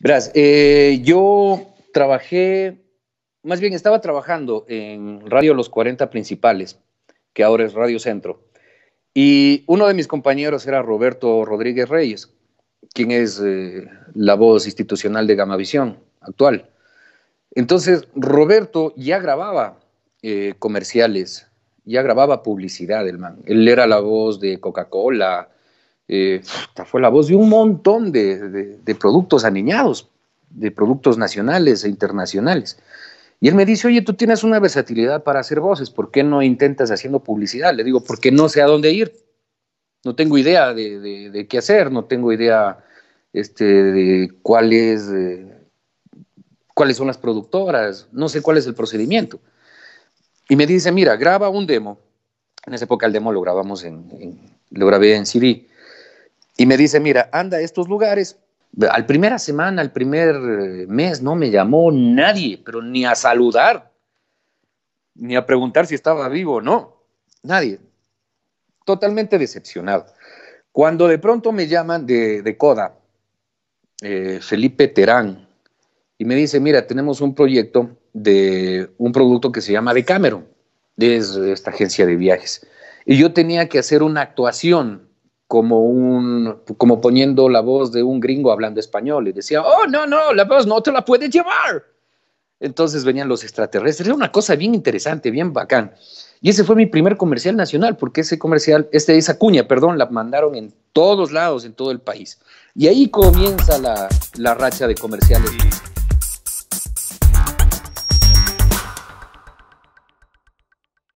Verás, eh, yo trabajé, más bien estaba trabajando en Radio Los 40 Principales, que ahora es Radio Centro. Y uno de mis compañeros era Roberto Rodríguez Reyes, quien es eh, la voz institucional de Gamavisión actual. Entonces, Roberto ya grababa eh, comerciales, ya grababa publicidad, el man. Él era la voz de Coca-Cola, eh, fue la voz de un montón de, productos aniñados, de productos nacionales e internacionales. Y él me dice, oye, tú tienes una versatilidad para hacer voces, ¿por qué no intentas haciendo publicidad? Le digo, porque no sé a dónde ir, no tengo idea de, qué hacer, no tengo idea este, de cuál eh, cuáles son las productoras, no sé cuál es el procedimiento. Y me dice, mira, graba un demo. En esa época el demo lo grabamos en, lo grabé en CD. Y me dice, mira, anda a estos lugares. Al primera semana, al primer eh, mes, no me llamó nadie, pero ni a saludar, ni a preguntar si estaba vivo o no. Nadie. Totalmente decepcionado. Cuando de pronto me llaman de, Coda, eh, Felipe Terán, y me dice, mira, tenemos un proyecto de un producto que se llama Decameron, de esta agencia de viajes. Y yo tenía que hacer una actuación como un como poniendo la voz de un gringo hablando español y decía, "Oh, no, no, la voz no te la puedes llevar." Entonces venían los extraterrestres, era una cosa bien interesante, bien bacán. Y ese fue mi primer comercial nacional, porque ese comercial, este, esa cuña, perdón, la mandaron en todos lados, en todo el país. Y ahí comienza la, racha de comerciales.